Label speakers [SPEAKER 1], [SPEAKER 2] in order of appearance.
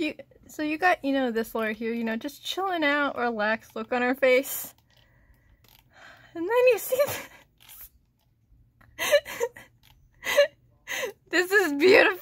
[SPEAKER 1] you, so you got, you know, this Laura here, you know, just chilling out, relaxed look on her face. And then you see this.
[SPEAKER 2] this is beautiful.